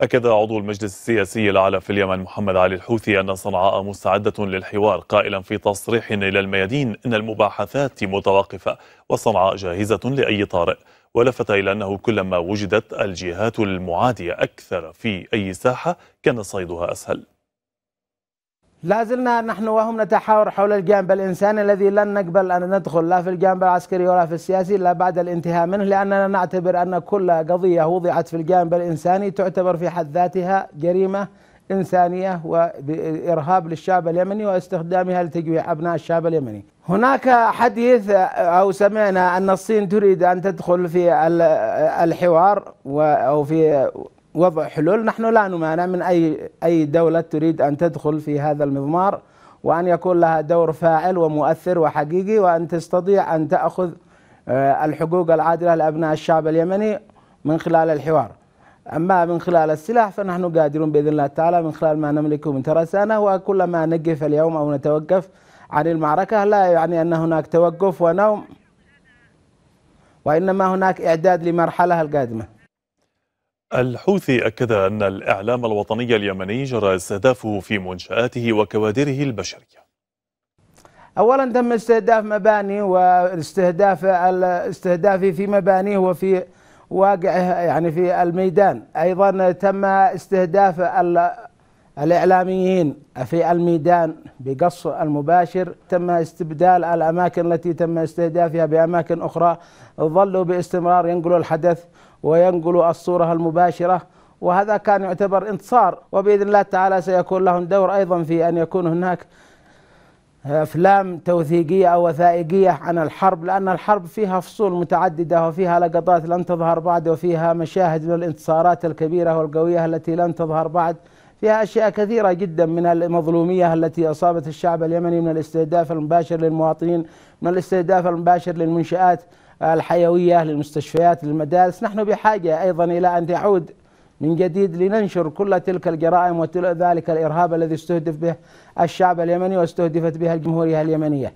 أكد عضو المجلس السياسي الأعلى في اليمن محمد علي الحوثي أن صنعاء مستعدة للحوار قائلا في تصريح إلى الميادين أن المباحثات متوقفة وصنعاء جاهزة لأي طارئ ولفت إلى أنه كلما وجدت الجهات المعادية أكثر في أي ساحة كان صيدها أسهل لا زلنا نحن وهم نتحاور حول الجانب الإنساني الذي لن نقبل أن ندخل لا في الجانب العسكري ولا في السياسي إلا بعد الانتهاء منه لأننا نعتبر أن كل قضية وضعت في الجانب الإنساني تعتبر في حد ذاتها جريمة إنسانية وإرهاب للشعب اليمني واستخدامها لتجويع أبناء الشعب اليمني هناك حديث أو سمعنا أن الصين تريد أن تدخل في الحوار أو في وضع حلول نحن لا نمانع من أي أي دولة تريد أن تدخل في هذا المضمار وأن يكون لها دور فاعل ومؤثر وحقيقي وأن تستطيع أن تأخذ آه، الحقوق العادلة لأبناء الشعب اليمني من خلال الحوار أما من خلال السلاح فنحن قادرون بإذن الله تعالى من خلال ما نملكه من ترسانة وكلما نقف اليوم أو نتوقف عن المعركة لا يعني أن هناك توقف ونوم وإنما هناك إعداد لمرحلة القادمة الحوثي أكد أن الإعلام الوطني اليمني جرى استهدافه في منشآته وكوادره البشرية أولا تم استهداف مباني واستهداف الاستهداف في مبانيه وفي واقعه يعني في الميدان أيضا تم استهداف الإعلاميين في الميدان بقص المباشر تم استبدال الأماكن التي تم استهدافها بأماكن أخرى ظلوا باستمرار ينقلوا الحدث وينقلوا الصورة المباشرة وهذا كان يعتبر انتصار وبإذن الله تعالى سيكون لهم دور أيضا في أن يكون هناك افلام توثيقيه او وثائقيه عن الحرب لان الحرب فيها فصول متعدده وفيها لقطات لن تظهر بعد وفيها مشاهد من الانتصارات الكبيره والقويه التي لن تظهر بعد فيها أشياء كثيرة جدا من المظلومية التي أصابت الشعب اليمني من الاستهداف المباشر للمواطنين من الاستهداف المباشر للمنشآت الحيوية للمستشفيات للمدارس نحن بحاجة أيضا إلى أن تعود من جديد لننشر كل تلك الجرائم وذلك الإرهاب الذي استهدف به الشعب اليمني واستهدفت به الجمهورية اليمنية